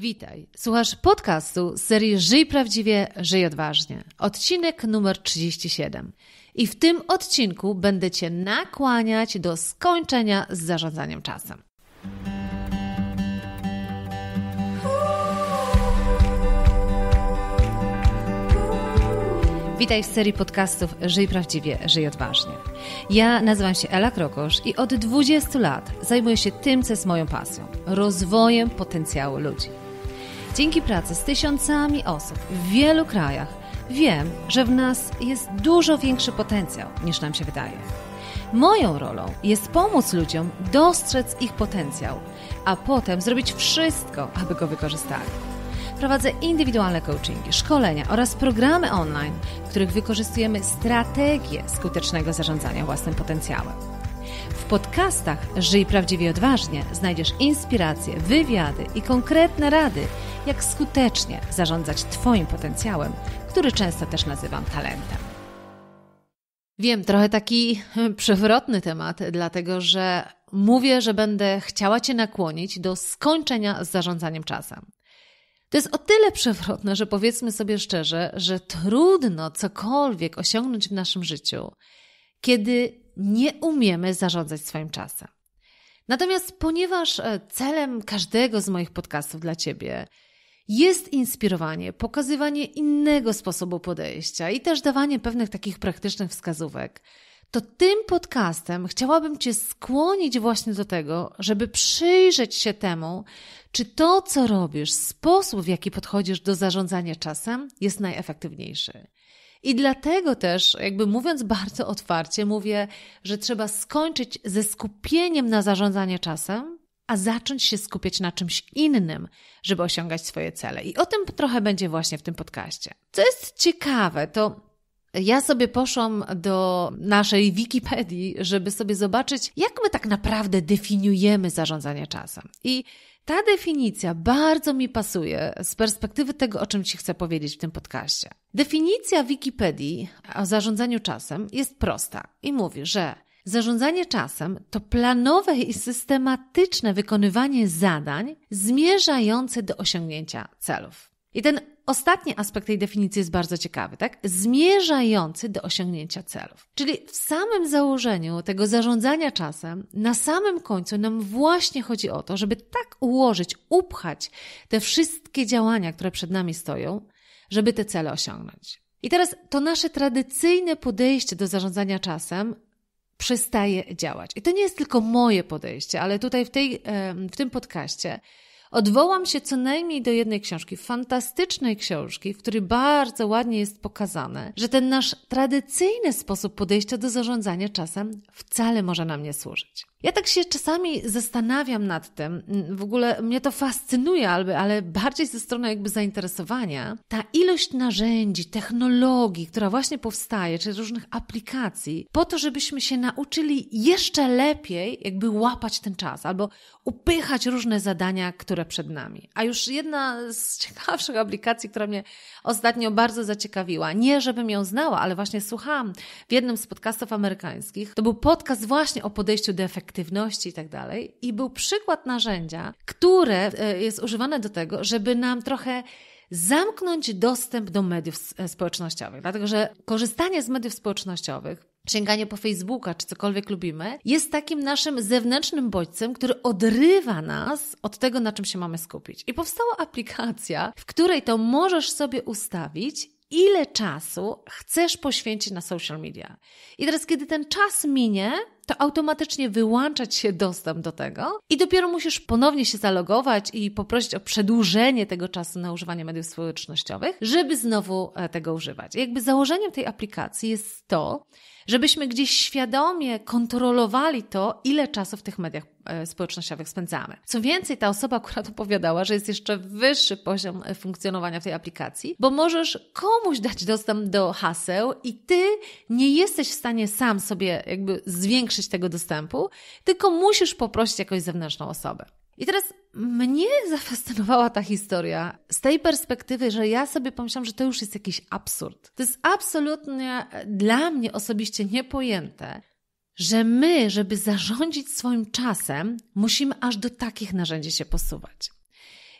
Witaj. Słuchasz podcastu z serii Żyj prawdziwie, żyj odważnie. Odcinek numer 37. I w tym odcinku będę Cię nakłaniać do skończenia z zarządzaniem czasem. Witaj w serii podcastów Żyj prawdziwie, żyj odważnie. Ja nazywam się Ela Krokosz i od 20 lat zajmuję się tym, co jest moją pasją rozwojem potencjału ludzi. Dzięki pracy z tysiącami osób w wielu krajach wiem, że w nas jest dużo większy potencjał niż nam się wydaje. Moją rolą jest pomóc ludziom dostrzec ich potencjał, a potem zrobić wszystko, aby go wykorzystali. Prowadzę indywidualne coachingi, szkolenia oraz programy online, w których wykorzystujemy strategię skutecznego zarządzania własnym potencjałem podcastach Żyj Prawdziwie Odważnie znajdziesz inspiracje, wywiady i konkretne rady, jak skutecznie zarządzać Twoim potencjałem, który często też nazywam talentem. Wiem, trochę taki hmm, przewrotny temat, dlatego że mówię, że będę chciała Cię nakłonić do skończenia z zarządzaniem czasem. To jest o tyle przewrotne, że powiedzmy sobie szczerze, że trudno cokolwiek osiągnąć w naszym życiu, kiedy nie umiemy zarządzać swoim czasem. Natomiast ponieważ e, celem każdego z moich podcastów dla Ciebie jest inspirowanie, pokazywanie innego sposobu podejścia i też dawanie pewnych takich praktycznych wskazówek, to tym podcastem chciałabym Cię skłonić właśnie do tego, żeby przyjrzeć się temu, czy to, co robisz, sposób, w jaki podchodzisz do zarządzania czasem, jest najefektywniejszy. I dlatego też, jakby mówiąc bardzo otwarcie, mówię, że trzeba skończyć ze skupieniem na zarządzanie czasem, a zacząć się skupiać na czymś innym, żeby osiągać swoje cele. I o tym trochę będzie właśnie w tym podcaście. Co jest ciekawe, to ja sobie poszłam do naszej Wikipedii, żeby sobie zobaczyć, jak my tak naprawdę definiujemy zarządzanie czasem. I ta definicja bardzo mi pasuje z perspektywy tego, o czym Ci chcę powiedzieć w tym podcaście. Definicja Wikipedii o zarządzaniu czasem jest prosta i mówi, że zarządzanie czasem to planowe i systematyczne wykonywanie zadań zmierzające do osiągnięcia celów. I ten ostatni aspekt tej definicji jest bardzo ciekawy, tak? Zmierzający do osiągnięcia celów. Czyli w samym założeniu tego zarządzania czasem, na samym końcu nam właśnie chodzi o to, żeby tak ułożyć, upchać te wszystkie działania, które przed nami stoją, żeby te cele osiągnąć. I teraz to nasze tradycyjne podejście do zarządzania czasem przestaje działać. I to nie jest tylko moje podejście, ale tutaj w, tej, w tym podcaście odwołam się co najmniej do jednej książki, fantastycznej książki, w której bardzo ładnie jest pokazane, że ten nasz tradycyjny sposób podejścia do zarządzania czasem wcale może nam nie służyć. Ja tak się czasami zastanawiam nad tym, w ogóle mnie to fascynuje, ale, ale bardziej ze strony jakby zainteresowania. Ta ilość narzędzi, technologii, która właśnie powstaje, czy różnych aplikacji, po to, żebyśmy się nauczyli jeszcze lepiej jakby łapać ten czas albo upychać różne zadania, które przed nami. A już jedna z ciekawszych aplikacji, która mnie ostatnio bardzo zaciekawiła, nie żebym ją znała, ale właśnie słuchałam w jednym z podcastów amerykańskich, to był podcast właśnie o podejściu do efektywności aktywności i tak dalej. I był przykład narzędzia, które e, jest używane do tego, żeby nam trochę zamknąć dostęp do mediów e, społecznościowych. Dlatego, że korzystanie z mediów społecznościowych sięganie po Facebooka czy cokolwiek lubimy, jest takim naszym zewnętrznym bodźcem, który odrywa nas od tego, na czym się mamy skupić. I powstała aplikacja, w której to możesz sobie ustawić, ile czasu chcesz poświęcić na social media. I teraz, kiedy ten czas minie, to automatycznie wyłączać się dostęp do tego i dopiero musisz ponownie się zalogować i poprosić o przedłużenie tego czasu na używanie mediów społecznościowych, żeby znowu e, tego używać. jakby założeniem tej aplikacji jest to, żebyśmy gdzieś świadomie kontrolowali to, ile czasu w tych mediach E, społecznościowych spędzamy. Co więcej, ta osoba akurat opowiadała, że jest jeszcze wyższy poziom e, funkcjonowania w tej aplikacji, bo możesz komuś dać dostęp do haseł i ty nie jesteś w stanie sam sobie jakby zwiększyć tego dostępu, tylko musisz poprosić jakąś zewnętrzną osobę. I teraz mnie zafascynowała ta historia z tej perspektywy, że ja sobie pomyślałam, że to już jest jakiś absurd. To jest absolutnie e, dla mnie osobiście niepojęte, że my, żeby zarządzić swoim czasem, musimy aż do takich narzędzi się posuwać.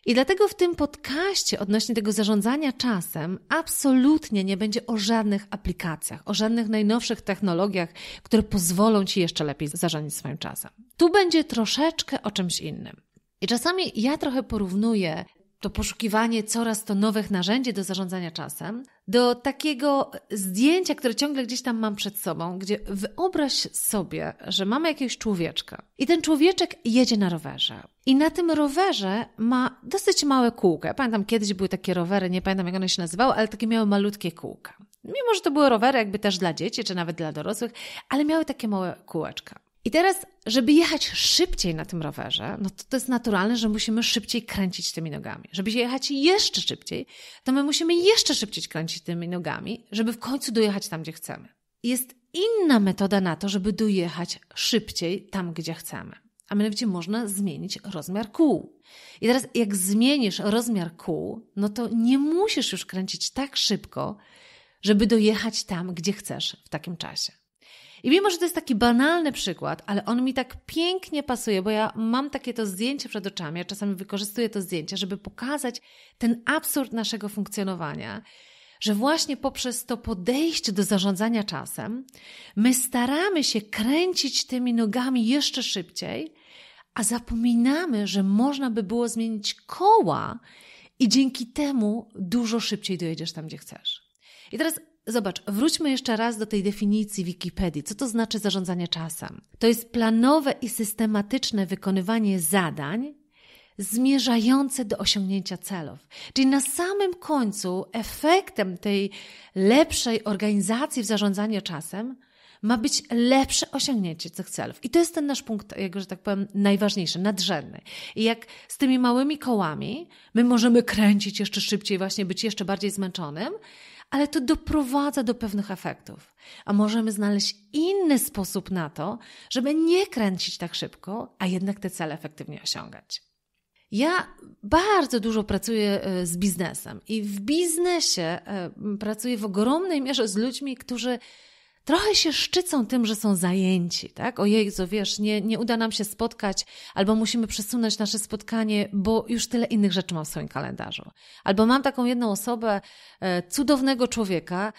I dlatego w tym podcaście odnośnie tego zarządzania czasem absolutnie nie będzie o żadnych aplikacjach, o żadnych najnowszych technologiach, które pozwolą ci jeszcze lepiej zarządzić swoim czasem. Tu będzie troszeczkę o czymś innym. I czasami ja trochę porównuję to poszukiwanie coraz to nowych narzędzi do zarządzania czasem, do takiego zdjęcia, które ciągle gdzieś tam mam przed sobą, gdzie wyobraź sobie, że mamy jakiegoś człowieczka i ten człowieczek jedzie na rowerze. I na tym rowerze ma dosyć małe kółka. Ja pamiętam, kiedyś były takie rowery, nie pamiętam jak one się nazywały, ale takie miały malutkie kółka. Mimo, że to były rowery jakby też dla dzieci, czy nawet dla dorosłych, ale miały takie małe kółeczka. I teraz, żeby jechać szybciej na tym rowerze, no to, to jest naturalne, że musimy szybciej kręcić tymi nogami. Żeby jechać jeszcze szybciej, to my musimy jeszcze szybciej kręcić tymi nogami, żeby w końcu dojechać tam, gdzie chcemy. Jest inna metoda na to, żeby dojechać szybciej tam, gdzie chcemy. A mianowicie można zmienić rozmiar kół. I teraz, jak zmienisz rozmiar kół, no to nie musisz już kręcić tak szybko, żeby dojechać tam, gdzie chcesz w takim czasie. I mimo, że to jest taki banalny przykład, ale on mi tak pięknie pasuje, bo ja mam takie to zdjęcie przed oczami, ja czasami wykorzystuję to zdjęcie, żeby pokazać ten absurd naszego funkcjonowania, że właśnie poprzez to podejście do zarządzania czasem, my staramy się kręcić tymi nogami jeszcze szybciej, a zapominamy, że można by było zmienić koła i dzięki temu dużo szybciej dojedziesz tam, gdzie chcesz. I teraz Zobacz, wróćmy jeszcze raz do tej definicji Wikipedii. Co to znaczy zarządzanie czasem? To jest planowe i systematyczne wykonywanie zadań zmierzające do osiągnięcia celów. Czyli na samym końcu efektem tej lepszej organizacji w zarządzaniu czasem ma być lepsze osiągnięcie tych celów. I to jest ten nasz punkt, jak że tak powiem, najważniejszy, nadrzędny. I jak z tymi małymi kołami my możemy kręcić jeszcze szybciej, właśnie być jeszcze bardziej zmęczonym, ale to doprowadza do pewnych efektów. A możemy znaleźć inny sposób na to, żeby nie kręcić tak szybko, a jednak te cele efektywnie osiągać. Ja bardzo dużo pracuję e, z biznesem i w biznesie e, pracuję w ogromnej mierze z ludźmi, którzy trochę się szczycą tym, że są zajęci, tak? O Jezu, wiesz, nie, nie uda nam się spotkać, albo musimy przesunąć nasze spotkanie, bo już tyle innych rzeczy mam w swoim kalendarzu. Albo mam taką jedną osobę, e, cudownego człowieka,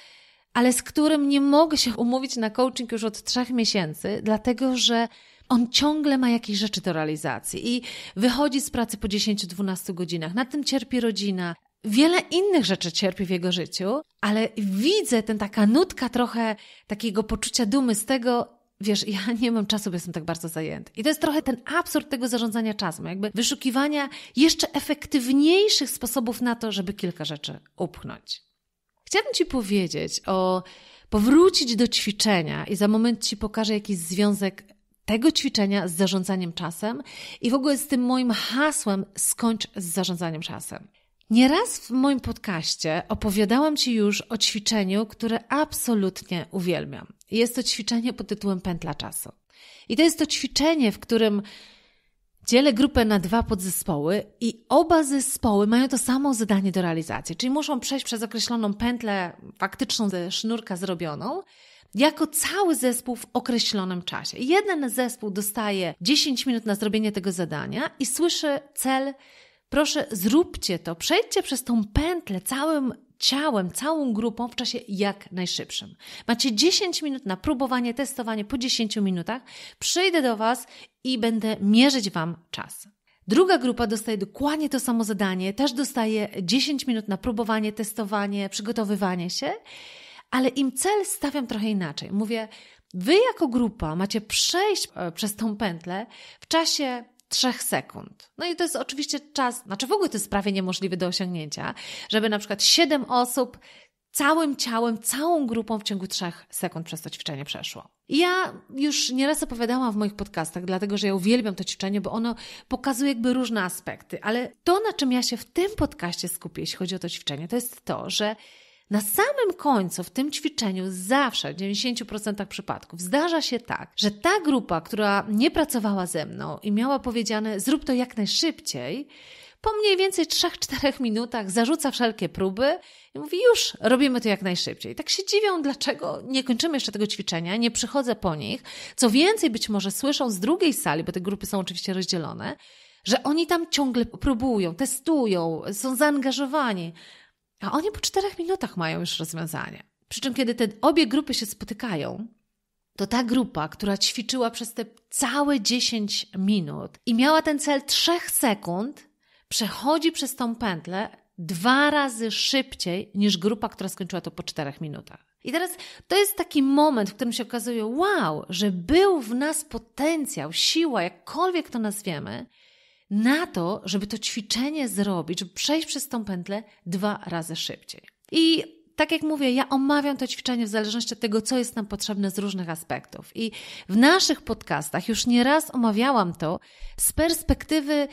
ale z którym nie mogę się umówić na coaching już od trzech miesięcy, dlatego że on ciągle ma jakieś rzeczy do realizacji i wychodzi z pracy po 10-12 godzinach. Na tym cierpi rodzina, wiele innych rzeczy cierpi w jego życiu, ale widzę ten taka nutka trochę takiego poczucia dumy z tego, wiesz, ja nie mam czasu, bo jestem tak bardzo zajęty. I to jest trochę ten absurd tego zarządzania czasem, jakby wyszukiwania jeszcze efektywniejszych sposobów na to, żeby kilka rzeczy upchnąć. Chciałabym Ci powiedzieć o powrócić do ćwiczenia i za moment Ci pokażę jakiś związek tego ćwiczenia z zarządzaniem czasem i w ogóle z tym moim hasłem skończ z zarządzaniem czasem. Nieraz w moim podcaście opowiadałam Ci już o ćwiczeniu, które absolutnie uwielbiam. Jest to ćwiczenie pod tytułem Pętla Czasu. I to jest to ćwiczenie, w którym dzielę grupę na dwa podzespoły i oba zespoły mają to samo zadanie do realizacji, czyli muszą przejść przez określoną pętlę faktyczną ze sznurka zrobioną, jako cały zespół w określonym czasie. Jeden zespół dostaje 10 minut na zrobienie tego zadania i słyszy cel Proszę, zróbcie to, przejdźcie przez tą pętlę całym ciałem, całą grupą w czasie jak najszybszym. Macie 10 minut na próbowanie, testowanie po 10 minutach. Przyjdę do Was i będę mierzyć Wam czas. Druga grupa dostaje dokładnie to samo zadanie, też dostaje 10 minut na próbowanie, testowanie, przygotowywanie się, ale im cel stawiam trochę inaczej. Mówię, Wy jako grupa macie przejść e, przez tą pętlę w czasie trzech sekund. No i to jest oczywiście czas, znaczy w ogóle to jest prawie niemożliwe do osiągnięcia, żeby na przykład siedem osób całym ciałem, całą grupą w ciągu trzech sekund przez to ćwiczenie przeszło. Ja już nieraz opowiadałam w moich podcastach, dlatego że ja uwielbiam to ćwiczenie, bo ono pokazuje jakby różne aspekty, ale to, na czym ja się w tym podcaście skupię, jeśli chodzi o to ćwiczenie, to jest to, że na samym końcu w tym ćwiczeniu zawsze w 90% przypadków zdarza się tak, że ta grupa, która nie pracowała ze mną i miała powiedziane zrób to jak najszybciej, po mniej więcej 3-4 minutach zarzuca wszelkie próby i mówi już robimy to jak najszybciej. Tak się dziwią, dlaczego nie kończymy jeszcze tego ćwiczenia, nie przychodzę po nich. Co więcej, być może słyszą z drugiej sali, bo te grupy są oczywiście rozdzielone, że oni tam ciągle próbują, testują, są zaangażowani. A oni po czterech minutach mają już rozwiązanie. Przy czym, kiedy te obie grupy się spotykają, to ta grupa, która ćwiczyła przez te całe 10 minut i miała ten cel 3 sekund, przechodzi przez tą pętlę dwa razy szybciej niż grupa, która skończyła to po 4 minutach. I teraz to jest taki moment, w którym się okazuje, wow, że był w nas potencjał, siła, jakkolwiek to nazwiemy, na to, żeby to ćwiczenie zrobić, żeby przejść przez tą pętlę dwa razy szybciej. I tak jak mówię, ja omawiam to ćwiczenie w zależności od tego, co jest nam potrzebne z różnych aspektów. I w naszych podcastach już nieraz omawiałam to z perspektywy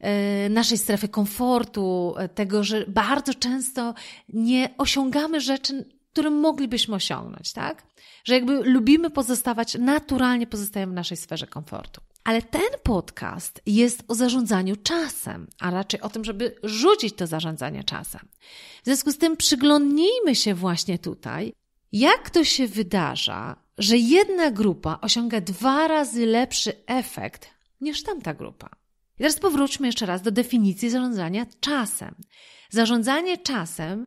e, naszej strefy komfortu, e, tego, że bardzo często nie osiągamy rzeczy, które moglibyśmy osiągnąć, tak? Że jakby lubimy pozostawać, naturalnie pozostajemy w naszej sferze komfortu. Ale ten podcast jest o zarządzaniu czasem, a raczej o tym, żeby rzucić to zarządzanie czasem. W związku z tym przyglądnijmy się właśnie tutaj, jak to się wydarza, że jedna grupa osiąga dwa razy lepszy efekt niż tamta grupa. I teraz powróćmy jeszcze raz do definicji zarządzania czasem. Zarządzanie czasem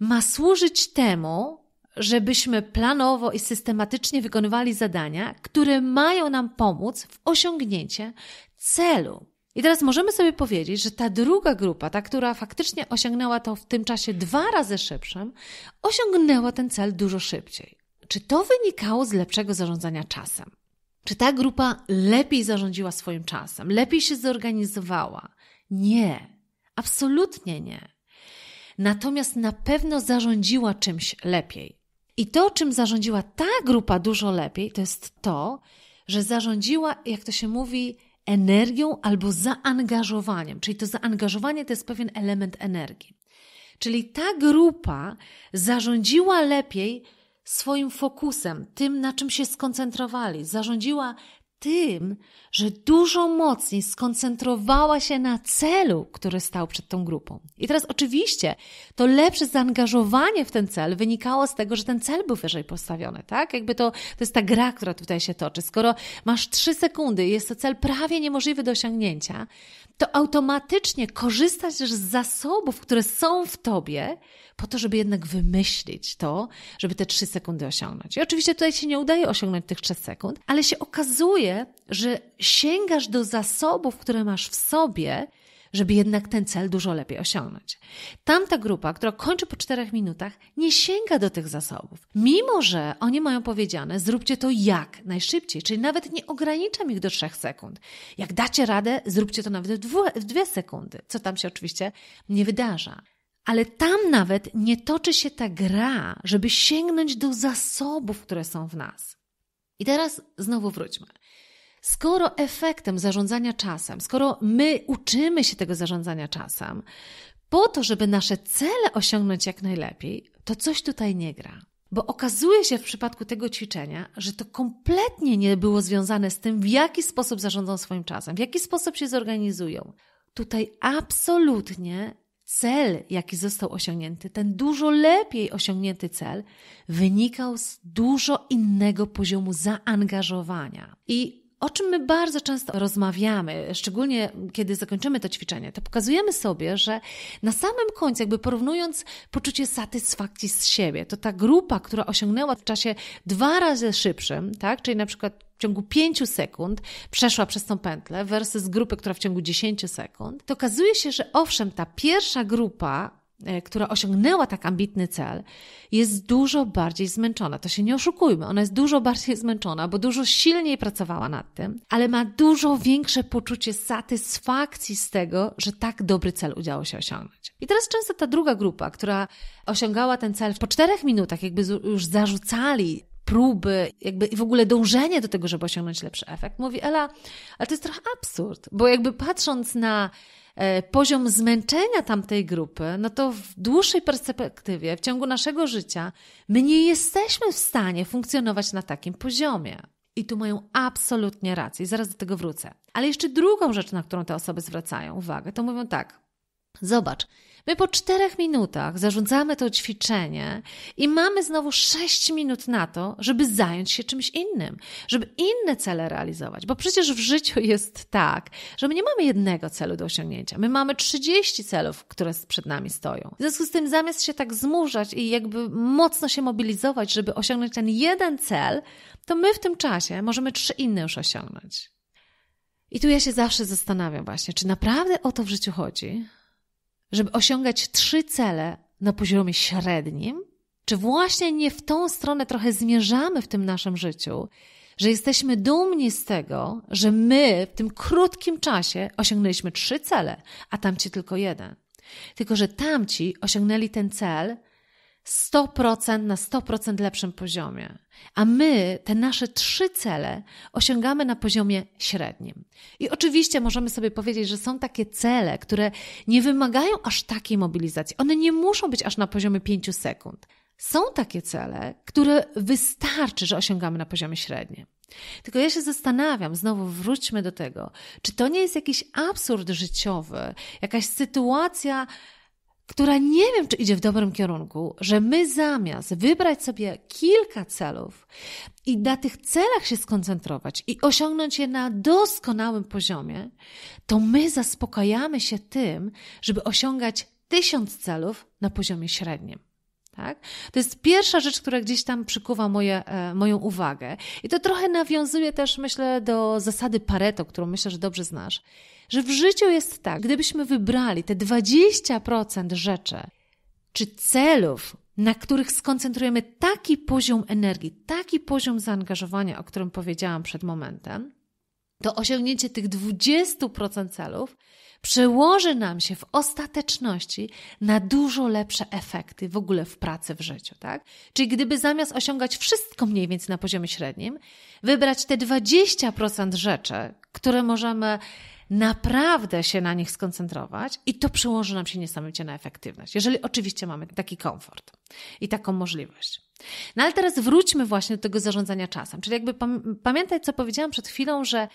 ma służyć temu, żebyśmy planowo i systematycznie wykonywali zadania, które mają nam pomóc w osiągnięciu celu. I teraz możemy sobie powiedzieć, że ta druga grupa, ta, która faktycznie osiągnęła to w tym czasie dwa razy szybszym, osiągnęła ten cel dużo szybciej. Czy to wynikało z lepszego zarządzania czasem? Czy ta grupa lepiej zarządziła swoim czasem, lepiej się zorganizowała? Nie, absolutnie nie. Natomiast na pewno zarządziła czymś lepiej. I to, czym zarządziła ta grupa dużo lepiej, to jest to, że zarządziła, jak to się mówi, energią albo zaangażowaniem. Czyli to zaangażowanie to jest pewien element energii. Czyli ta grupa zarządziła lepiej swoim fokusem, tym, na czym się skoncentrowali, zarządziła tym, że dużo mocniej skoncentrowała się na celu, który stał przed tą grupą. I teraz oczywiście to lepsze zaangażowanie w ten cel wynikało z tego, że ten cel był wyżej postawiony, tak? Jakby to, to jest ta gra, która tutaj się toczy. Skoro masz trzy sekundy i jest to cel prawie niemożliwy do osiągnięcia, to automatycznie korzystasz z zasobów, które są w tobie, po to, żeby jednak wymyślić to, żeby te trzy sekundy osiągnąć. I oczywiście tutaj się nie udaje osiągnąć tych trzech sekund, ale się okazuje, że sięgasz do zasobów, które masz w sobie, żeby jednak ten cel dużo lepiej osiągnąć. Tamta grupa, która kończy po czterech minutach, nie sięga do tych zasobów. Mimo, że oni mają powiedziane, zróbcie to jak najszybciej, czyli nawet nie ograniczam ich do trzech sekund. Jak dacie radę, zróbcie to nawet w dwie sekundy, co tam się oczywiście nie wydarza. Ale tam nawet nie toczy się ta gra, żeby sięgnąć do zasobów, które są w nas. I teraz znowu wróćmy. Skoro efektem zarządzania czasem, skoro my uczymy się tego zarządzania czasem, po to, żeby nasze cele osiągnąć jak najlepiej, to coś tutaj nie gra. Bo okazuje się w przypadku tego ćwiczenia, że to kompletnie nie było związane z tym, w jaki sposób zarządzą swoim czasem, w jaki sposób się zorganizują. Tutaj absolutnie cel, jaki został osiągnięty, ten dużo lepiej osiągnięty cel, wynikał z dużo innego poziomu zaangażowania. I o czym my bardzo często rozmawiamy, szczególnie kiedy zakończymy to ćwiczenie, to pokazujemy sobie, że na samym końcu, jakby porównując poczucie satysfakcji z siebie, to ta grupa, która osiągnęła w czasie dwa razy szybszym, tak, czyli na przykład w ciągu pięciu sekund przeszła przez tą pętlę versus grupy, która w ciągu dziesięciu sekund, to okazuje się, że owszem, ta pierwsza grupa E, która osiągnęła tak ambitny cel, jest dużo bardziej zmęczona. To się nie oszukujmy, ona jest dużo bardziej zmęczona, bo dużo silniej pracowała nad tym, ale ma dużo większe poczucie satysfakcji z tego, że tak dobry cel udało się osiągnąć. I teraz często ta druga grupa, która osiągała ten cel po czterech minutach, jakby już zarzucali próby, jakby i w ogóle dążenie do tego, żeby osiągnąć lepszy efekt. Mówi Ela, ale to jest trochę absurd, bo jakby patrząc na E, poziom zmęczenia tamtej grupy, no to w dłuższej perspektywie, w ciągu naszego życia, my nie jesteśmy w stanie funkcjonować na takim poziomie. I tu mają absolutnie rację, I zaraz do tego wrócę. Ale jeszcze drugą rzecz, na którą te osoby zwracają uwagę, to mówią tak: Zobacz, My po czterech minutach zarządzamy to ćwiczenie i mamy znowu sześć minut na to, żeby zająć się czymś innym, żeby inne cele realizować, bo przecież w życiu jest tak, że my nie mamy jednego celu do osiągnięcia. My mamy 30 celów, które przed nami stoją. W związku z tym, zamiast się tak zmurzać i jakby mocno się mobilizować, żeby osiągnąć ten jeden cel, to my w tym czasie możemy trzy inne już osiągnąć. I tu ja się zawsze zastanawiam właśnie, czy naprawdę o to w życiu chodzi, żeby osiągać trzy cele na poziomie średnim? Czy właśnie nie w tą stronę trochę zmierzamy w tym naszym życiu, że jesteśmy dumni z tego, że my w tym krótkim czasie osiągnęliśmy trzy cele, a tamci tylko jeden? Tylko, że tamci osiągnęli ten cel 100% na 100% lepszym poziomie. A my te nasze trzy cele osiągamy na poziomie średnim. I oczywiście możemy sobie powiedzieć, że są takie cele, które nie wymagają aż takiej mobilizacji. One nie muszą być aż na poziomie 5 sekund. Są takie cele, które wystarczy, że osiągamy na poziomie średnim. Tylko ja się zastanawiam, znowu wróćmy do tego, czy to nie jest jakiś absurd życiowy, jakaś sytuacja, która nie wiem, czy idzie w dobrym kierunku, że my zamiast wybrać sobie kilka celów i na tych celach się skoncentrować i osiągnąć je na doskonałym poziomie, to my zaspokajamy się tym, żeby osiągać tysiąc celów na poziomie średnim. Tak? To jest pierwsza rzecz, która gdzieś tam przykuwa moje, e, moją uwagę. I to trochę nawiązuje też, myślę, do zasady Pareto, którą myślę, że dobrze znasz, że w życiu jest tak, gdybyśmy wybrali te 20% rzeczy czy celów, na których skoncentrujemy taki poziom energii, taki poziom zaangażowania, o którym powiedziałam przed momentem, to osiągnięcie tych 20% celów przełoży nam się w ostateczności na dużo lepsze efekty w ogóle w pracy, w życiu, tak? Czyli gdyby zamiast osiągać wszystko mniej więcej na poziomie średnim, wybrać te 20% rzeczy, które możemy naprawdę się na nich skoncentrować i to przełoży nam się niesamowicie na efektywność, jeżeli oczywiście mamy taki komfort i taką możliwość. No ale teraz wróćmy właśnie do tego zarządzania czasem. Czyli jakby pamiętaj, co powiedziałam przed chwilą, że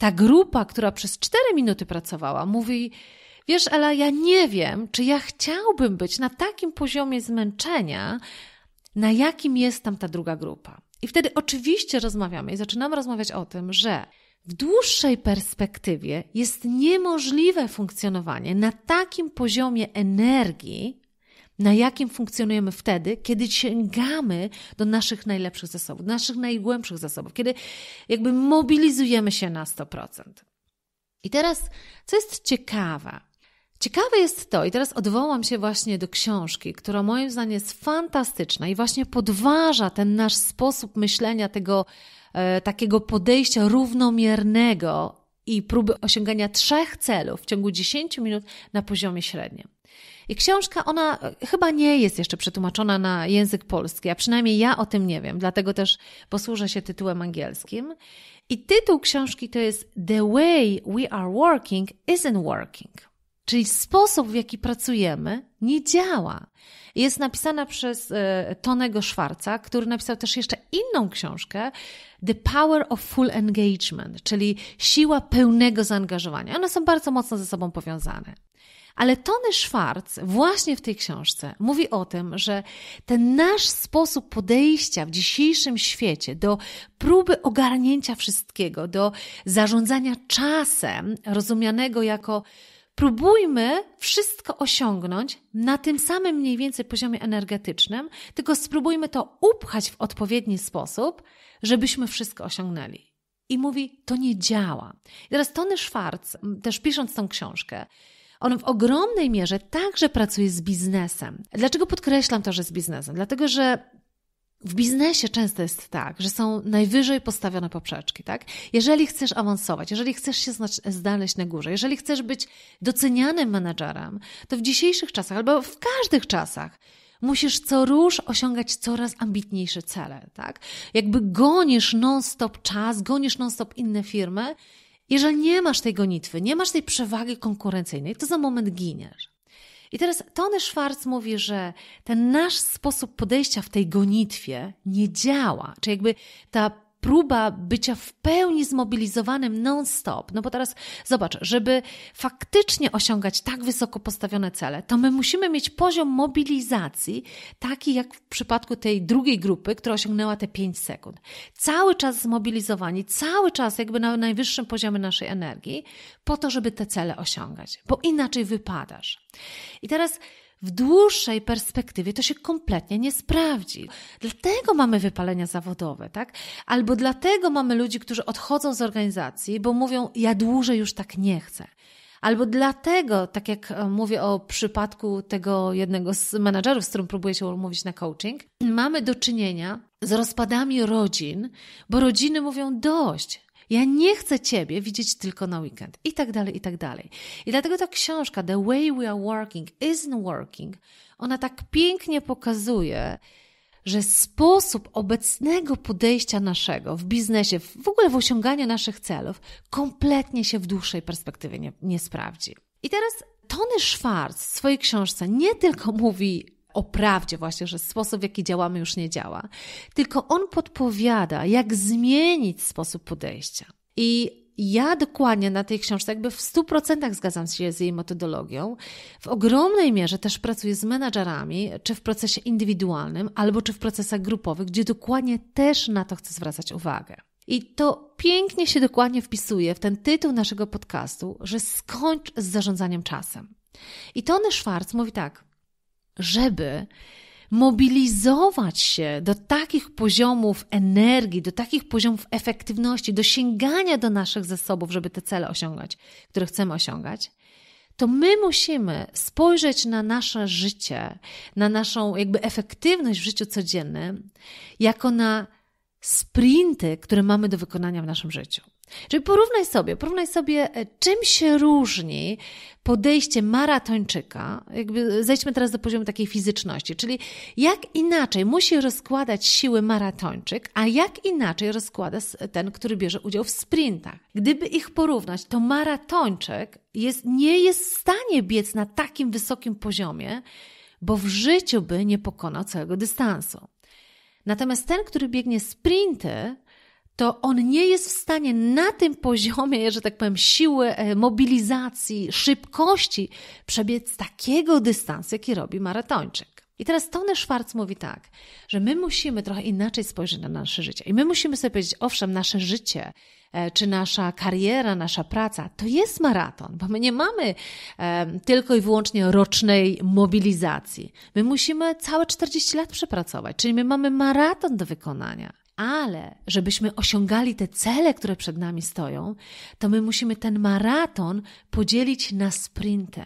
ta grupa, która przez 4 minuty pracowała, mówi: Wiesz, Ela, ja nie wiem, czy ja chciałbym być na takim poziomie zmęczenia, na jakim jest tam ta druga grupa. I wtedy oczywiście rozmawiamy i zaczynamy rozmawiać o tym, że w dłuższej perspektywie jest niemożliwe funkcjonowanie na takim poziomie energii, na jakim funkcjonujemy wtedy, kiedy sięgamy do naszych najlepszych zasobów, naszych najgłębszych zasobów, kiedy jakby mobilizujemy się na 100%. I teraz, co jest ciekawe, Ciekawe jest to, i teraz odwołam się właśnie do książki, która moim zdaniem jest fantastyczna i właśnie podważa ten nasz sposób myślenia, tego e, takiego podejścia równomiernego i próby osiągania trzech celów w ciągu 10 minut na poziomie średnim. I książka, ona e, chyba nie jest jeszcze przetłumaczona na język polski, a przynajmniej ja o tym nie wiem, dlatego też posłużę się tytułem angielskim. I tytuł książki to jest The way we are working isn't working. Czyli sposób, w jaki pracujemy, nie działa. Jest napisana przez e, Tonego Schwarza, który napisał też jeszcze inną książkę, The Power of Full Engagement, czyli siła pełnego zaangażowania. One są bardzo mocno ze sobą powiązane. Ale Tony Schwartz właśnie w tej książce mówi o tym, że ten nasz sposób podejścia w dzisiejszym świecie do próby ogarnięcia wszystkiego, do zarządzania czasem, rozumianego jako próbujmy wszystko osiągnąć na tym samym mniej więcej poziomie energetycznym, tylko spróbujmy to upchać w odpowiedni sposób, żebyśmy wszystko osiągnęli. I mówi, to nie działa. I teraz Tony Schwartz, też pisząc tą książkę, on w ogromnej mierze także pracuje z biznesem. Dlaczego podkreślam to, że z biznesem? Dlatego, że w biznesie często jest tak, że są najwyżej postawione poprzeczki, tak? Jeżeli chcesz awansować, jeżeli chcesz się znaleźć na górze, jeżeli chcesz być docenianym menedżerem, to w dzisiejszych czasach albo w każdych czasach musisz co rusz osiągać coraz ambitniejsze cele, tak? Jakby gonisz non-stop czas, gonisz non-stop inne firmy jeżeli nie masz tej gonitwy, nie masz tej przewagi konkurencyjnej, to za moment giniesz. I teraz Tony Schwartz mówi, że ten nasz sposób podejścia w tej gonitwie nie działa. czyli jakby ta próba bycia w pełni zmobilizowanym non-stop. No bo teraz zobacz, żeby faktycznie osiągać tak wysoko postawione cele, to my musimy mieć poziom mobilizacji taki jak w przypadku tej drugiej grupy, która osiągnęła te 5 sekund. Cały czas zmobilizowani, cały czas jakby na najwyższym poziomie naszej energii, po to, żeby te cele osiągać, bo inaczej wypadasz. I teraz w dłuższej perspektywie to się kompletnie nie sprawdzi. Dlatego mamy wypalenia zawodowe, tak? Albo dlatego mamy ludzi, którzy odchodzą z organizacji, bo mówią: Ja dłużej już tak nie chcę. Albo dlatego, tak jak e, mówię o przypadku tego jednego z menadżerów, z którym próbuję się umówić na coaching, mamy do czynienia z rozpadami rodzin, bo rodziny mówią dość. Ja nie chcę Ciebie widzieć tylko na weekend. I tak dalej, i tak dalej. I dlatego ta książka The Way We Are Working Isn't Working, ona tak pięknie pokazuje, że sposób obecnego podejścia naszego w biznesie, w ogóle w osiąganiu naszych celów, kompletnie się w dłuższej perspektywie nie, nie sprawdzi. I teraz Tony Schwartz w swojej książce nie tylko mówi, o prawdzie właśnie, że sposób w jaki działamy już nie działa. Tylko on podpowiada, jak zmienić sposób podejścia. I ja dokładnie na tej książce jakby w 100% zgadzam się z jej metodologią. W ogromnej mierze też pracuję z menadżerami, czy w procesie indywidualnym, albo czy w procesach grupowych, gdzie dokładnie też na to chcę zwracać uwagę. I to pięknie się dokładnie wpisuje w ten tytuł naszego podcastu, że skończ z zarządzaniem czasem. I Tony Schwartz mówi tak: żeby mobilizować się do takich poziomów energii, do takich poziomów efektywności, do sięgania do naszych zasobów, żeby te cele osiągać, które chcemy osiągać, to my musimy spojrzeć na nasze życie, na naszą jakby efektywność w życiu codziennym, jako na sprinty, które mamy do wykonania w naszym życiu. Czyli porównaj sobie, porównaj sobie, e, czym się różni podejście maratończyka, jakby zejdźmy teraz do poziomu takiej fizyczności, czyli jak inaczej musi rozkładać siły maratończyk, a jak inaczej rozkłada ten, który bierze udział w sprintach. Gdyby ich porównać, to maratończyk jest, nie jest w stanie biec na takim wysokim poziomie, bo w życiu by nie pokonał całego dystansu. Natomiast ten, który biegnie sprinty, to on nie jest w stanie na tym poziomie, że tak powiem, siły, e, mobilizacji, szybkości przebiec takiego dystansu, jaki robi maratończyk. I teraz Tony Schwartz mówi tak, że my musimy trochę inaczej spojrzeć na nasze życie. I my musimy sobie powiedzieć, owszem, nasze życie, e, czy nasza kariera, nasza praca, to jest maraton, bo my nie mamy um, tylko i wyłącznie rocznej mobilizacji. My musimy całe 40 lat przepracować, czyli my mamy maraton do wykonania. Ale żebyśmy osiągali te cele, które przed nami stoją, to my musimy ten maraton podzielić na sprinty.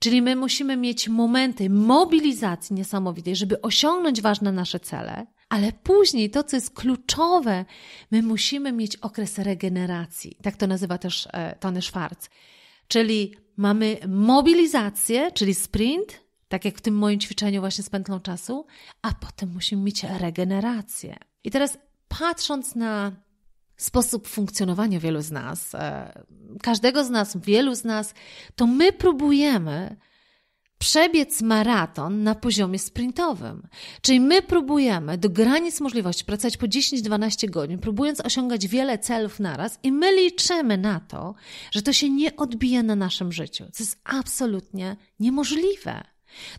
Czyli my musimy mieć momenty mobilizacji niesamowitej, żeby osiągnąć ważne nasze cele, ale później to, co jest kluczowe, my musimy mieć okres regeneracji. Tak to nazywa też e, Tony Schwartz. Czyli mamy mobilizację, czyli sprint, tak jak w tym moim ćwiczeniu właśnie z pętlą czasu, a potem musimy mieć regenerację. I teraz patrząc na sposób funkcjonowania wielu z nas, e, każdego z nas, wielu z nas, to my próbujemy przebiec maraton na poziomie sprintowym. Czyli my próbujemy do granic możliwości pracować po 10-12 godzin, próbując osiągać wiele celów naraz i my liczymy na to, że to się nie odbije na naszym życiu, To jest absolutnie niemożliwe.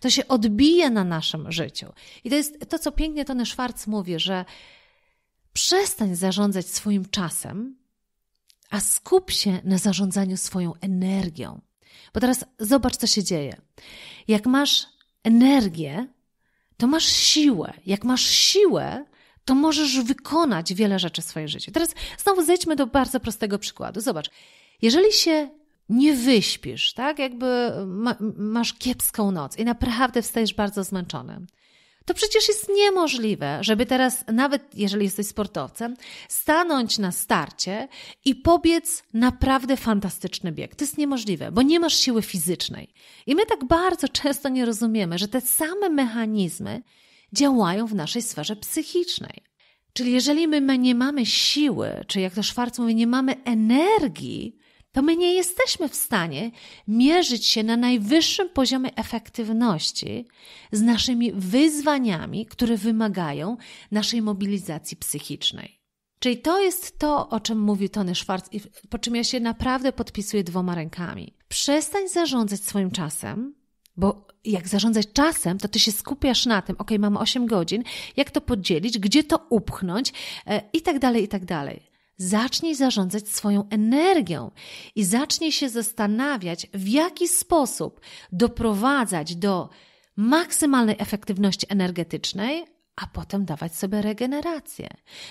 To się odbije na naszym życiu. I to jest to, co pięknie Tony Schwartz mówi, że Przestań zarządzać swoim czasem, a skup się na zarządzaniu swoją energią. Bo teraz zobacz, co się dzieje. Jak masz energię, to masz siłę. Jak masz siłę, to możesz wykonać wiele rzeczy w swoim życiu. Teraz znowu zejdźmy do bardzo prostego przykładu. Zobacz, jeżeli się nie wyśpisz, tak? Jakby ma, masz kiepską noc i naprawdę wstajesz bardzo zmęczony, to przecież jest niemożliwe, żeby teraz, nawet jeżeli jesteś sportowcem, stanąć na starcie i pobiec naprawdę fantastyczny bieg. To jest niemożliwe, bo nie masz siły fizycznej. I my tak bardzo często nie rozumiemy, że te same mechanizmy działają w naszej sferze psychicznej. Czyli jeżeli my nie mamy siły, czy jak to Szwarc mówi, nie mamy energii, to my nie jesteśmy w stanie mierzyć się na najwyższym poziomie efektywności z naszymi wyzwaniami, które wymagają naszej mobilizacji psychicznej. Czyli to jest to, o czym mówi Tony Schwartz i po czym ja się naprawdę podpisuję dwoma rękami. Przestań zarządzać swoim czasem, bo jak zarządzać czasem, to ty się skupiasz na tym, ok, mamy 8 godzin, jak to podzielić, gdzie to upchnąć itd. E, i tak dalej, i tak dalej zacznij zarządzać swoją energią i zacznij się zastanawiać, w jaki sposób doprowadzać do maksymalnej efektywności energetycznej, a potem dawać sobie regenerację.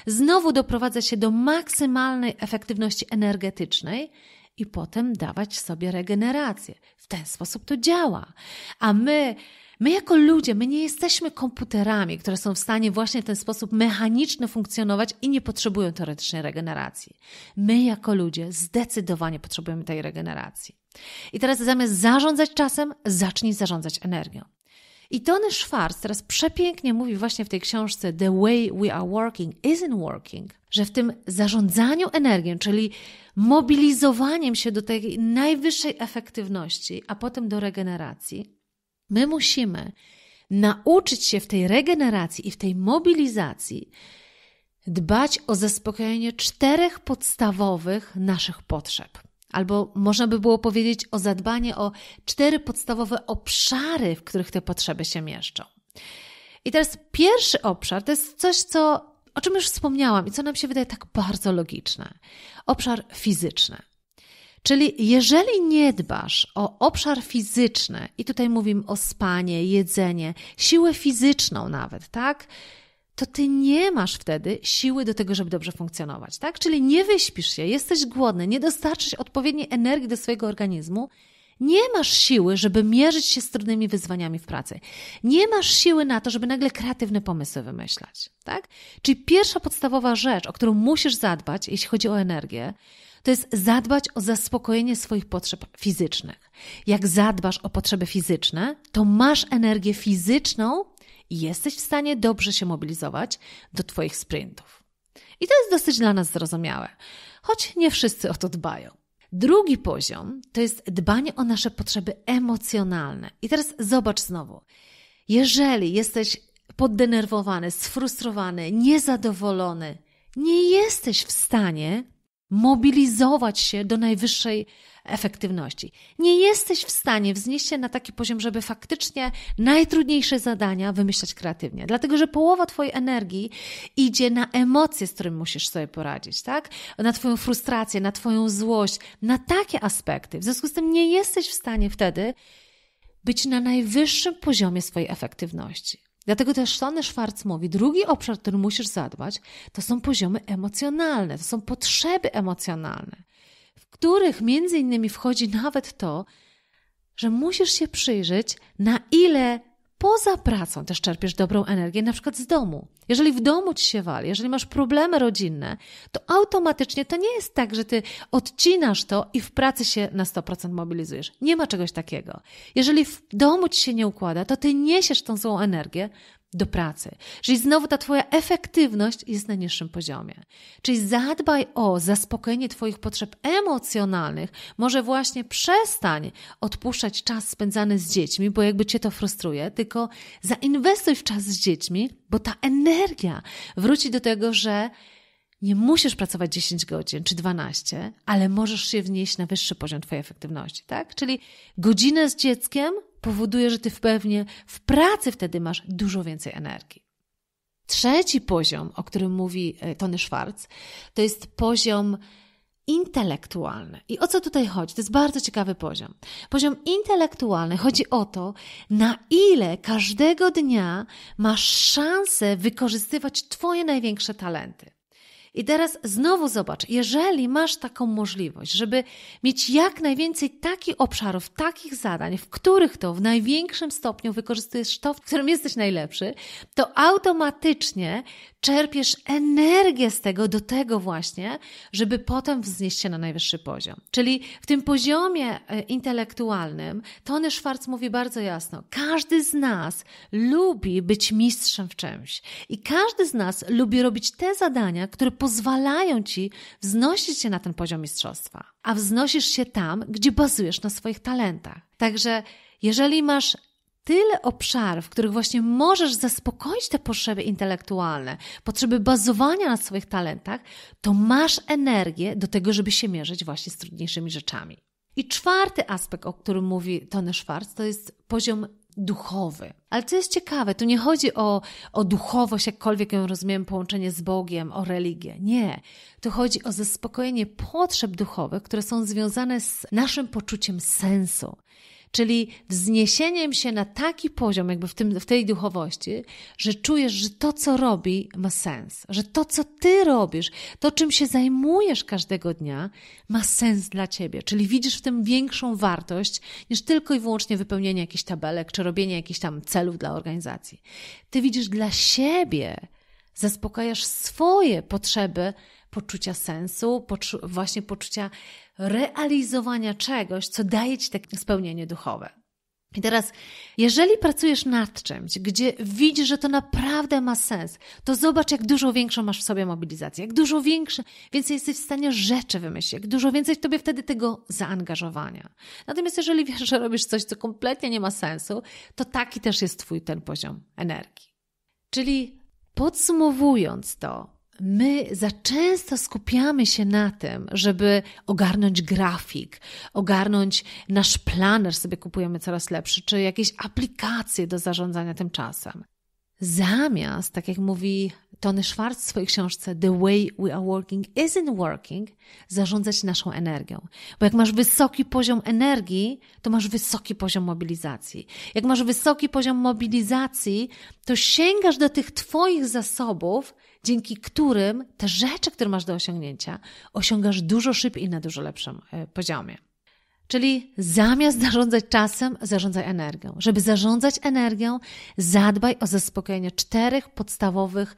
Znowu doprowadza się do maksymalnej efektywności energetycznej i potem dawać sobie regenerację. W ten sposób to działa. A my My jako ludzie, my nie jesteśmy komputerami, które są w stanie właśnie w ten sposób mechaniczny funkcjonować i nie potrzebują teoretycznej regeneracji. My jako ludzie zdecydowanie potrzebujemy tej regeneracji. I teraz zamiast zarządzać czasem, zacznij zarządzać energią. I Tony Schwartz teraz przepięknie mówi właśnie w tej książce The Way We Are Working Isn't Working, że w tym zarządzaniu energią, czyli mobilizowaniem się do tej najwyższej efektywności, a potem do regeneracji, My musimy nauczyć się w tej regeneracji i w tej mobilizacji dbać o zaspokojenie czterech podstawowych naszych potrzeb. Albo można by było powiedzieć o zadbanie o cztery podstawowe obszary, w których te potrzeby się mieszczą. I teraz pierwszy obszar to jest coś, co, o czym już wspomniałam i co nam się wydaje tak bardzo logiczne. Obszar fizyczny. Czyli jeżeli nie dbasz o obszar fizyczny, i tutaj mówimy o spanie, jedzenie, siłę fizyczną nawet, tak? To ty nie masz wtedy siły do tego, żeby dobrze funkcjonować, tak? Czyli nie wyśpisz się, jesteś głodny, nie dostarczysz odpowiedniej energii do swojego organizmu, nie masz siły, żeby mierzyć się z trudnymi wyzwaniami w pracy. Nie masz siły na to, żeby nagle kreatywne pomysły wymyślać, tak? Czyli pierwsza podstawowa rzecz, o którą musisz zadbać, jeśli chodzi o energię, to jest zadbać o zaspokojenie swoich potrzeb fizycznych. Jak zadbasz o potrzeby fizyczne, to masz energię fizyczną i jesteś w stanie dobrze się mobilizować do Twoich sprintów. I to jest dosyć dla nas zrozumiałe, choć nie wszyscy o to dbają. Drugi poziom to jest dbanie o nasze potrzeby emocjonalne. I teraz zobacz znowu. Jeżeli jesteś poddenerwowany, sfrustrowany, niezadowolony, nie jesteś w stanie mobilizować się do najwyższej efektywności. Nie jesteś w stanie wznieść się na taki poziom, żeby faktycznie najtrudniejsze zadania wymyślać kreatywnie, dlatego że połowa Twojej energii idzie na emocje, z którymi musisz sobie poradzić, tak? Na Twoją frustrację, na Twoją złość, na takie aspekty. W związku z tym nie jesteś w stanie wtedy być na najwyższym poziomie swojej efektywności. Dlatego też Tony Schwartz mówi, drugi obszar, który musisz zadbać, to są poziomy emocjonalne, to są potrzeby emocjonalne, w których między innymi wchodzi nawet to, że musisz się przyjrzeć, na ile poza pracą też czerpiesz dobrą energię, na przykład z domu. Jeżeli w domu ci się wali, jeżeli masz problemy rodzinne, to automatycznie to nie jest tak, że ty odcinasz to i w pracy się na 100% mobilizujesz. Nie ma czegoś takiego. Jeżeli w domu ci się nie układa, to ty niesiesz tą złą energię do pracy. Czyli znowu ta Twoja efektywność jest na niższym poziomie. Czyli zadbaj o zaspokojenie Twoich potrzeb emocjonalnych. Może właśnie przestań odpuszczać czas spędzany z dziećmi, bo jakby Cię to frustruje, tylko zainwestuj w czas z dziećmi, bo ta energia wróci do tego, że nie musisz pracować 10 godzin czy 12, ale możesz się wnieść na wyższy poziom Twojej efektywności, tak? Czyli godzinę z dzieckiem powoduje, że ty pewnie w pracy wtedy masz dużo więcej energii. Trzeci poziom, o którym mówi e, Tony Schwartz, to jest poziom intelektualny. I o co tutaj chodzi? To jest bardzo ciekawy poziom. Poziom intelektualny chodzi o to, na ile każdego dnia masz szansę wykorzystywać Twoje największe talenty. I teraz znowu zobacz, jeżeli masz taką możliwość, żeby mieć jak najwięcej takich obszarów, takich zadań, w których to w największym stopniu wykorzystujesz to, w którym jesteś najlepszy, to automatycznie czerpiesz energię z tego do tego właśnie, żeby potem wznieść się na najwyższy poziom. Czyli w tym poziomie e, intelektualnym Tony Schwartz mówi bardzo jasno: każdy z nas lubi być mistrzem w czymś i każdy z nas lubi robić te zadania, które pozwalają ci wznosić się na ten poziom mistrzostwa, a wznosisz się tam, gdzie bazujesz na swoich talentach. Także jeżeli masz tyle obszarów, w których właśnie możesz zaspokoić te potrzeby intelektualne, potrzeby bazowania na swoich talentach, to masz energię do tego, żeby się mierzyć właśnie z trudniejszymi rzeczami. I czwarty aspekt, o którym mówi Tony Schwartz, to jest poziom duchowy. Ale co jest ciekawe, tu nie chodzi o, o duchowość, jakkolwiek ją rozumiem, połączenie z Bogiem, o religię. Nie. Tu chodzi o zaspokojenie potrzeb duchowych, które są związane z naszym poczuciem sensu. Czyli wzniesieniem się na taki poziom, jakby w, tym, w tej duchowości, że czujesz, że to, co robi, ma sens, że to, co ty robisz, to, czym się zajmujesz każdego dnia, ma sens dla ciebie. Czyli widzisz w tym większą wartość niż tylko i wyłącznie wypełnienie jakichś tabelek czy robienie jakichś tam celów dla organizacji. Ty widzisz dla siebie, zaspokajasz swoje potrzeby poczucia sensu, poczu właśnie poczucia realizowania czegoś, co daje ci takie spełnienie duchowe. I teraz, jeżeli pracujesz nad czymś, gdzie widzisz, że to naprawdę ma sens, to zobacz, jak dużo większą masz w sobie mobilizację, jak dużo większe, więcej jesteś w stanie rzeczy wymyślić, jak dużo więcej w tobie wtedy tego zaangażowania. Natomiast jeżeli wiesz, że robisz coś, co kompletnie nie ma sensu, to taki też jest twój ten poziom energii. Czyli podsumowując to, my za często skupiamy się na tym, żeby ogarnąć grafik, ogarnąć nasz planer, sobie kupujemy coraz lepszy, czy jakieś aplikacje do zarządzania tym czasem. Zamiast, tak jak mówi Tony Schwartz w swojej książce The Way We Are Working Isn't Working, zarządzać naszą energią. Bo jak masz wysoki poziom energii, to masz wysoki poziom mobilizacji. Jak masz wysoki poziom mobilizacji, to sięgasz do tych Twoich zasobów, dzięki którym te rzeczy, które masz do osiągnięcia, osiągasz dużo szybciej i na dużo lepszym e, poziomie. Czyli zamiast zarządzać czasem, zarządzaj energią. Żeby zarządzać energią, zadbaj o zaspokojenie czterech podstawowych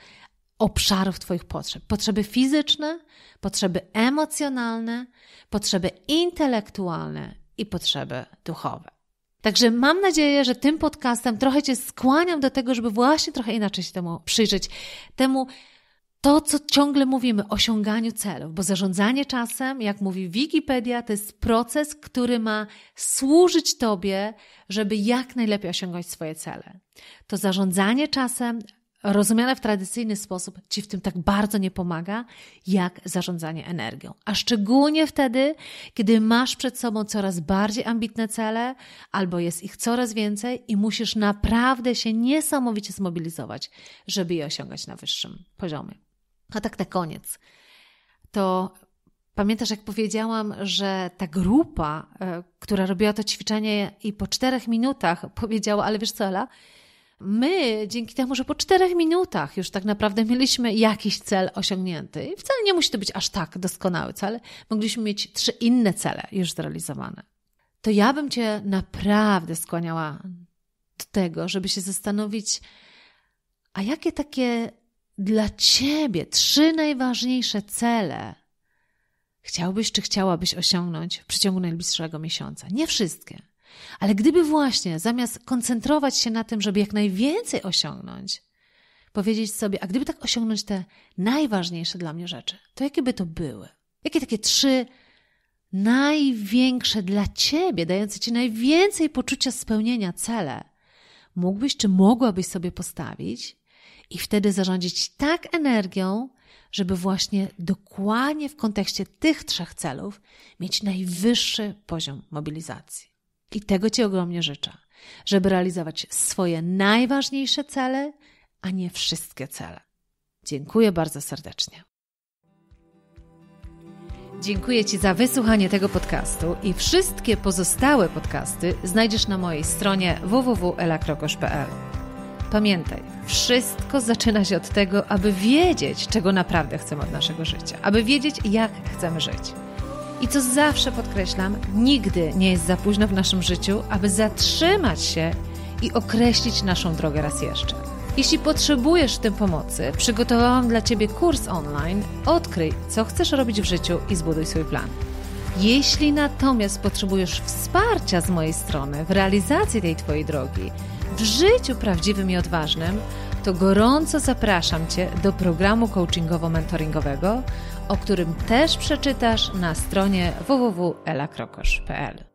obszarów Twoich potrzeb: potrzeby fizyczne, potrzeby emocjonalne, potrzeby intelektualne i potrzeby duchowe. Także mam nadzieję, że tym podcastem trochę Cię skłaniam do tego, żeby właśnie trochę inaczej się temu przyjrzeć, temu to, co ciągle mówimy, osiąganiu celów, bo zarządzanie czasem, jak mówi Wikipedia, to jest proces, który ma służyć Tobie, żeby jak najlepiej osiągać swoje cele. To zarządzanie czasem, rozumiane w tradycyjny sposób, Ci w tym tak bardzo nie pomaga, jak zarządzanie energią. A szczególnie wtedy, kiedy masz przed sobą coraz bardziej ambitne cele, albo jest ich coraz więcej i musisz naprawdę się niesamowicie zmobilizować, żeby je osiągać na wyższym poziomie. A tak na koniec. To pamiętasz, jak powiedziałam, że ta grupa, e, która robiła to ćwiczenie i po czterech minutach powiedziała, ale wiesz co, Ela, my dzięki temu, że po czterech minutach już tak naprawdę mieliśmy jakiś cel osiągnięty, i wcale nie musi to być aż tak doskonały cel, mogliśmy mieć trzy inne cele już zrealizowane. To ja bym Cię naprawdę skłaniała do tego, żeby się zastanowić, a jakie takie dla ciebie trzy najważniejsze cele chciałbyś czy chciałabyś osiągnąć w przeciągu najbliższego miesiąca. Nie wszystkie. Ale gdyby właśnie zamiast koncentrować się na tym, żeby jak najwięcej osiągnąć, powiedzieć sobie, a gdyby tak osiągnąć te najważniejsze dla mnie rzeczy, to jakie by to były? Jakie takie trzy największe dla ciebie, dające ci najwięcej poczucia spełnienia cele, mógłbyś czy mogłabyś sobie postawić i wtedy zarządzić tak energią, żeby właśnie dokładnie w kontekście tych trzech celów mieć najwyższy poziom mobilizacji. I tego Ci ogromnie życzę, żeby realizować swoje najważniejsze cele, a nie wszystkie cele. Dziękuję bardzo serdecznie. Dziękuję Ci za wysłuchanie tego podcastu i wszystkie pozostałe podcasty znajdziesz na mojej stronie www.elakrokosz.pl. Pamiętaj, wszystko zaczyna się od tego, aby wiedzieć, czego naprawdę chcemy od naszego życia, aby wiedzieć, jak chcemy żyć. I co zawsze podkreślam, nigdy nie jest za późno w naszym życiu, aby zatrzymać się i określić naszą drogę raz jeszcze. Jeśli potrzebujesz w tym pomocy, przygotowałam dla Ciebie kurs online Odkryj, co chcesz robić w życiu i zbuduj swój plan. Jeśli natomiast potrzebujesz wsparcia z mojej strony w realizacji tej Twojej drogi, w życiu prawdziwym i odważnym, to gorąco zapraszam Cię do programu coachingowo-mentoringowego, o którym też przeczytasz na stronie www.elakrokosz.pl.